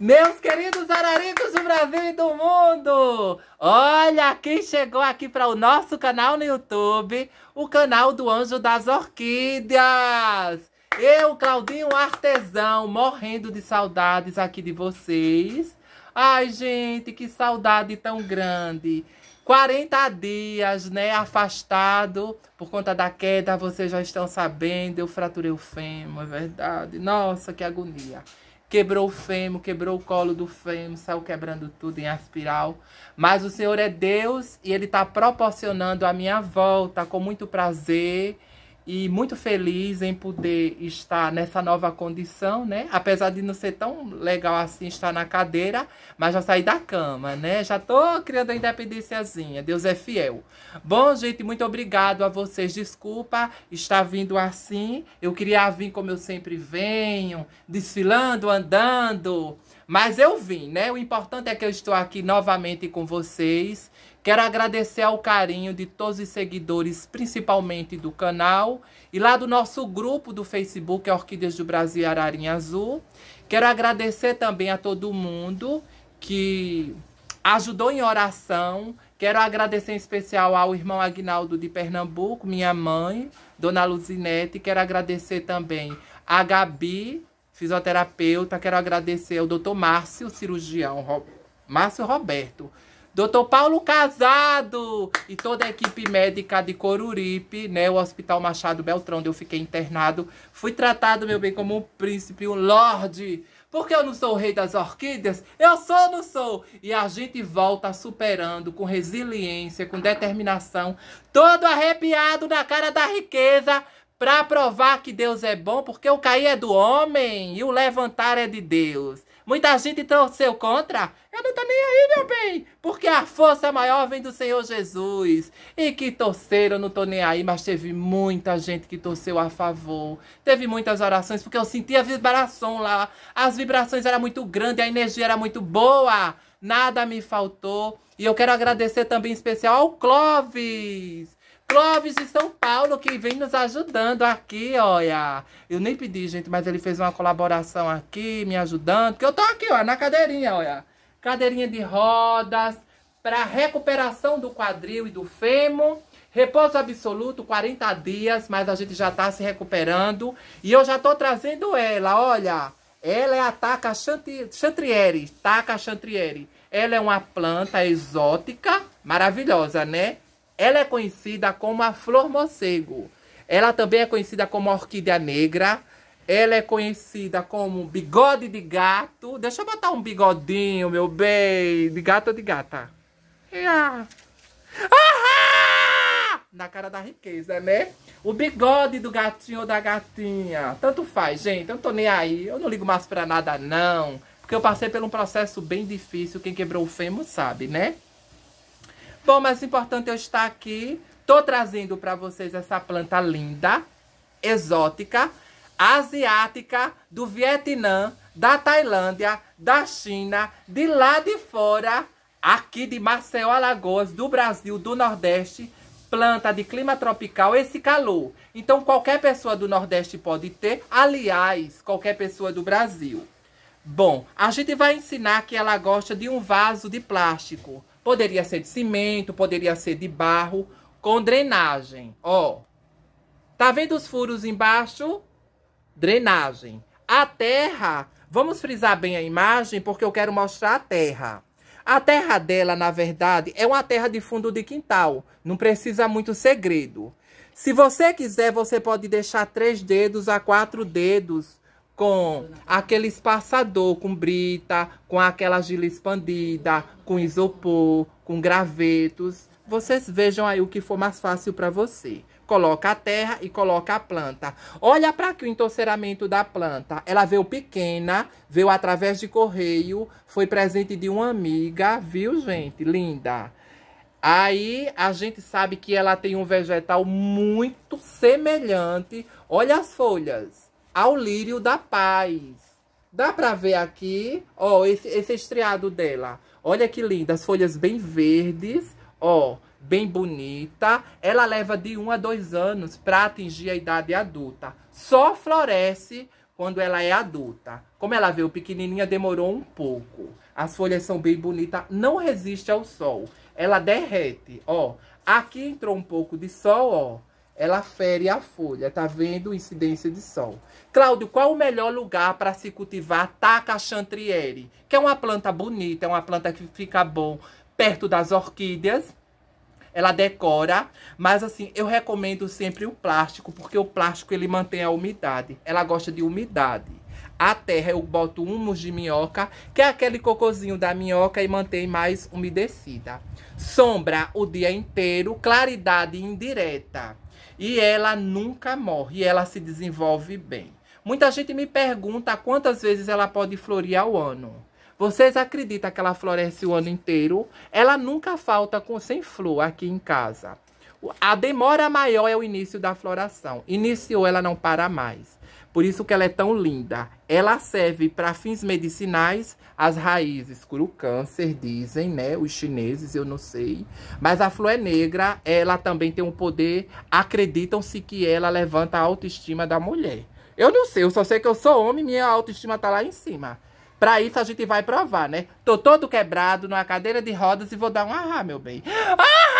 Meus queridos araricos do Brasil e do mundo! Olha quem chegou aqui para o nosso canal no YouTube, o canal do Anjo das Orquídeas! Eu, Claudinho Artesão, morrendo de saudades aqui de vocês. Ai, gente, que saudade tão grande! 40 dias, né, afastado por conta da queda, vocês já estão sabendo, eu fraturei o fêmur, é verdade. Nossa, que agonia! quebrou o fêmur, quebrou o colo do fêmur, saiu quebrando tudo em aspiral. Mas o Senhor é Deus e Ele está proporcionando a minha volta com muito prazer e muito feliz em poder estar nessa nova condição, né? Apesar de não ser tão legal assim estar na cadeira, mas já saí da cama, né? Já tô criando a independênciazinha. Deus é fiel. Bom, gente, muito obrigado a vocês. Desculpa estar vindo assim. Eu queria vir como eu sempre venho, desfilando, andando, mas eu vim, né? O importante é que eu estou aqui novamente com vocês. Quero agradecer ao carinho de todos os seguidores, principalmente do canal e lá do nosso grupo do Facebook Orquídeas do Brasil Ararinha Azul. Quero agradecer também a todo mundo que ajudou em oração. Quero agradecer em especial ao irmão Agnaldo de Pernambuco, minha mãe, Dona Luzinete. Quero agradecer também a Gabi, fisioterapeuta. Quero agradecer ao doutor Márcio, cirurgião, Ro... Márcio Roberto. Doutor Paulo Casado e toda a equipe médica de Coruripe, né? O Hospital Machado Beltrão, onde eu fiquei internado. Fui tratado, meu bem, como um príncipe, um lorde. Porque eu não sou o rei das orquídeas? Eu sou não sou? E a gente volta superando com resiliência, com determinação, todo arrepiado na cara da riqueza, para provar que Deus é bom, porque o cair é do homem e o levantar é de Deus. Muita gente torceu contra. Eu não tô nem aí, meu bem, porque a força é maior vem do Senhor Jesus. E que torceram, não tô nem aí, mas teve muita gente que torceu a favor. Teve muitas orações, porque eu senti a vibração lá. As vibrações eram muito grandes, a energia era muito boa. Nada me faltou. E eu quero agradecer também em especial ao Clóvis Clóvis de São Paulo, que vem nos ajudando aqui, olha. Eu nem pedi, gente, mas ele fez uma colaboração aqui, me ajudando. Que eu tô aqui, ó, na cadeirinha, olha. Cadeirinha de rodas, para recuperação do quadril e do fêmur. Repouso absoluto, 40 dias, mas a gente já tá se recuperando. E eu já tô trazendo ela, olha. Ela é a Taca Chantriere, Taca Chantriere. Ela é uma planta exótica, maravilhosa, né? Ela é conhecida como a flor morcego. Ela também é conhecida como orquídea negra. Ela é conhecida como bigode de gato. Deixa eu botar um bigodinho, meu bem. De gato ou de gata? Ah, Na cara da riqueza, né? O bigode do gatinho ou da gatinha. Tanto faz, gente. Eu não tô nem aí. Eu não ligo mais pra nada, não. Porque eu passei por um processo bem difícil. Quem quebrou o fêmur sabe, né? Bom, mas o importante é eu estar aqui. Tô trazendo para vocês essa planta linda, exótica, asiática, do Vietnã, da Tailândia, da China, de lá de fora, aqui de Maceió, Alagoas, do Brasil, do Nordeste, planta de clima tropical, esse calor. Então, qualquer pessoa do Nordeste pode ter, aliás, qualquer pessoa do Brasil. Bom, a gente vai ensinar que ela gosta de um vaso de plástico. Poderia ser de cimento, poderia ser de barro, com drenagem. Ó, tá vendo os furos embaixo? Drenagem. A terra, vamos frisar bem a imagem porque eu quero mostrar a terra. A terra dela, na verdade, é uma terra de fundo de quintal. Não precisa muito segredo. Se você quiser, você pode deixar três dedos a quatro dedos com aquele espaçador, com brita, com aquela gila expandida, com isopor, com gravetos. Vocês vejam aí o que for mais fácil para você. Coloca a terra e coloca a planta. Olha para aqui o entorceramento da planta. Ela veio pequena, veio através de correio, foi presente de uma amiga, viu, gente? Linda. Aí a gente sabe que ela tem um vegetal muito semelhante. Olha as folhas ao lírio da paz. Dá para ver aqui, ó, esse, esse estriado dela. Olha que linda, as folhas bem verdes, ó, bem bonita. Ela leva de um a dois anos para atingir a idade adulta. Só floresce quando ela é adulta. Como ela veio pequenininha, demorou um pouco. As folhas são bem bonitas, não resiste ao sol. Ela derrete, ó. Aqui entrou um pouco de sol, ó ela fere a folha, tá vendo? Incidência de sol. Cláudio, qual o melhor lugar para se cultivar taca chantriere? Que é uma planta bonita, é uma planta que fica bom perto das orquídeas. Ela decora, mas assim, eu recomendo sempre o plástico, porque o plástico ele mantém a umidade. Ela gosta de umidade. A terra eu boto humus de minhoca, que é aquele cocozinho da minhoca e mantém mais umedecida. Sombra o dia inteiro, claridade indireta. E ela nunca morre, ela se desenvolve bem. Muita gente me pergunta quantas vezes ela pode florir ao ano. Vocês acreditam que ela floresce o ano inteiro? Ela nunca falta com sem flor aqui em casa. A demora maior é o início da floração. Iniciou, ela não para mais. Por isso que ela é tão linda. Ela serve para fins medicinais, as raízes cura o câncer, dizem, né? Os chineses, eu não sei. Mas a flor é negra, ela também tem um poder, acreditam-se que ela levanta a autoestima da mulher. Eu não sei, eu só sei que eu sou homem minha autoestima tá lá em cima. Pra isso a gente vai provar, né? Tô todo quebrado numa cadeira de rodas e vou dar um ahá, meu bem. Ahá!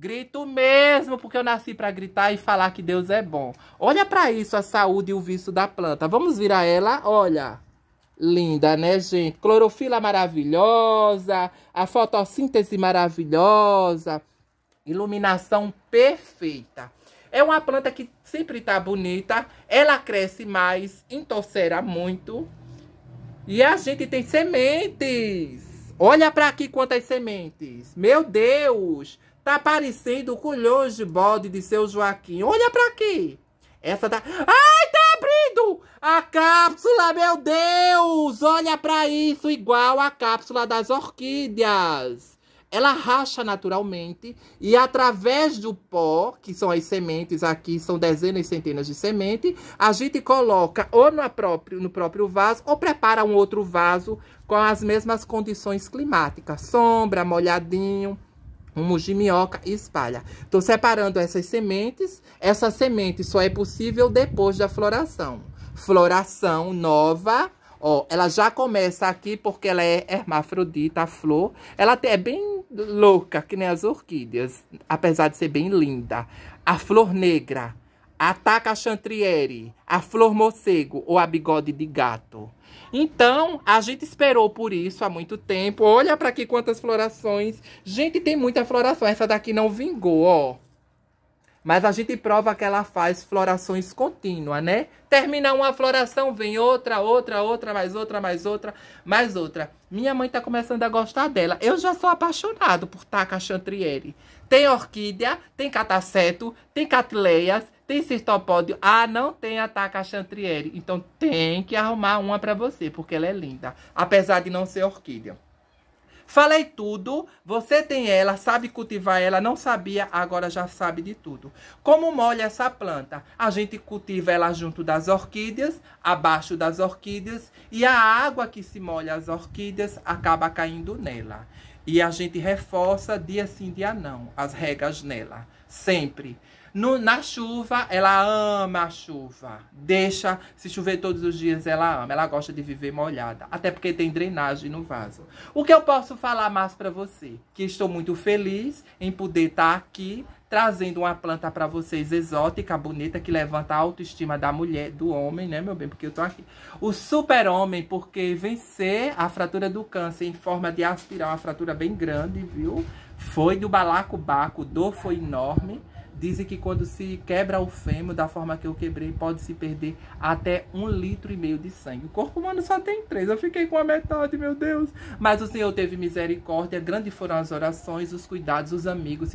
Grito mesmo, porque eu nasci para gritar e falar que Deus é bom. Olha para isso, a saúde e o vício da planta. Vamos virar ela, olha. Linda, né, gente? Clorofila maravilhosa, a fotossíntese maravilhosa, iluminação perfeita. É uma planta que sempre tá bonita, ela cresce mais, entorcera muito. E a gente tem sementes. Olha para aqui quantas sementes. Meu Deus! Tá parecendo o colhão de bode de seu Joaquim. Olha pra aqui. Essa tá... Ai, tá abrindo a cápsula, meu Deus! Olha pra isso, igual a cápsula das orquídeas ela racha naturalmente e através do pó, que são as sementes aqui, são dezenas e centenas de sementes, a gente coloca ou no próprio, no próprio vaso ou prepara um outro vaso com as mesmas condições climáticas, sombra, molhadinho rumos de minhoca e espalha. Estou separando essas sementes. Essa semente só é possível depois da floração. Floração nova, ó, ela já começa aqui porque ela é hermafrodita, a flor. Ela é bem louca, que nem as orquídeas, apesar de ser bem linda. A flor negra ataca a chantriere, a flor morcego ou a bigode de gato. Então, a gente esperou por isso há muito tempo. Olha para aqui quantas florações. Gente, tem muita floração. Essa daqui não vingou, ó. Mas a gente prova que ela faz florações contínuas, né? Termina uma floração, vem outra, outra, outra, mais outra, mais outra, mais outra. Minha mãe tá começando a gostar dela. Eu já sou apaixonado por Taca Chantriere. Tem orquídea, tem cataceto, tem catileias, tem cistopódio? Ah, não tem ataca chantriere. Então tem que arrumar uma para você, porque ela é linda. Apesar de não ser orquídea. Falei tudo, você tem ela, sabe cultivar ela, não sabia, agora já sabe de tudo. Como molha essa planta? A gente cultiva ela junto das orquídeas, abaixo das orquídeas, e a água que se molha as orquídeas acaba caindo nela. E a gente reforça dia sim, dia não, as regas nela, sempre. No, na chuva, ela ama a chuva. Deixa, se chover todos os dias, ela ama. Ela gosta de viver molhada. Até porque tem drenagem no vaso. O que eu posso falar mais para você? Que estou muito feliz em poder estar aqui trazendo uma planta para vocês exótica, bonita, que levanta a autoestima da mulher, do homem, né, meu bem? Porque eu tô aqui. O super-homem, porque vencer a fratura do câncer em forma de aspirar, uma fratura bem grande, viu? Foi do balaco balaco-baco, dor foi enorme. Dizem que quando se quebra o fêmur, da forma que eu quebrei, pode se perder até um litro e meio de sangue. O corpo humano só tem três. Eu fiquei com a metade, meu Deus. Mas o Senhor teve misericórdia. Grande foram as orações, os cuidados, os amigos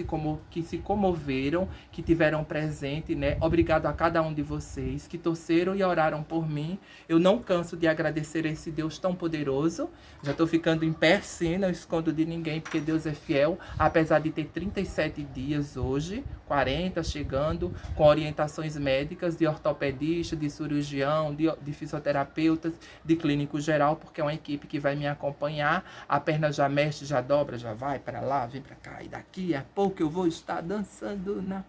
que se comoveram, que tiveram presente, né? Obrigado a cada um de vocês que torceram e oraram por mim. Eu não canso de agradecer a esse Deus tão poderoso. Já estou ficando em pé, sim. Não escondo de ninguém, porque Deus é fiel. Apesar de ter 37 dias hoje, 40. 40 chegando, com orientações médicas de ortopedista, de cirurgião, de, de fisioterapeutas, de clínico geral, porque é uma equipe que vai me acompanhar. A perna já mexe, já dobra, já vai para lá, vem para cá. E daqui a pouco eu vou estar dançando na.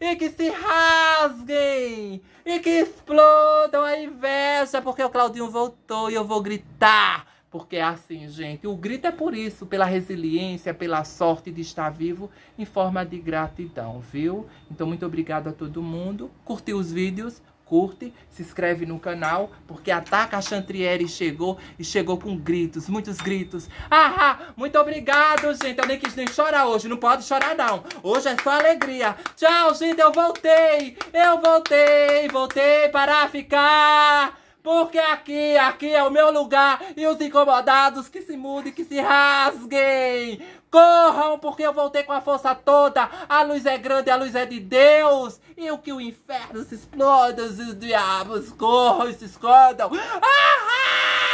E que se rasguem! E que explodam a inveja, porque o Claudinho voltou e eu vou gritar! Porque é assim, gente, o grito é por isso, pela resiliência, pela sorte de estar vivo, em forma de gratidão, viu? Então, muito obrigado a todo mundo. Curtiu os vídeos? Curte, se inscreve no canal, porque a Taca chegou e chegou com gritos, muitos gritos. Ah, ah, muito obrigado, gente. Eu nem quis nem chorar hoje, não pode chorar não. Hoje é só alegria. Tchau, gente, eu voltei. Eu voltei, voltei para ficar. Porque aqui, aqui é o meu lugar e os incomodados que se mudem, que se rasguem. Corram, porque eu voltei com a força toda. A luz é grande, a luz é de Deus. E o que o inferno se exploda, os diabos corram e se escondam. Ah!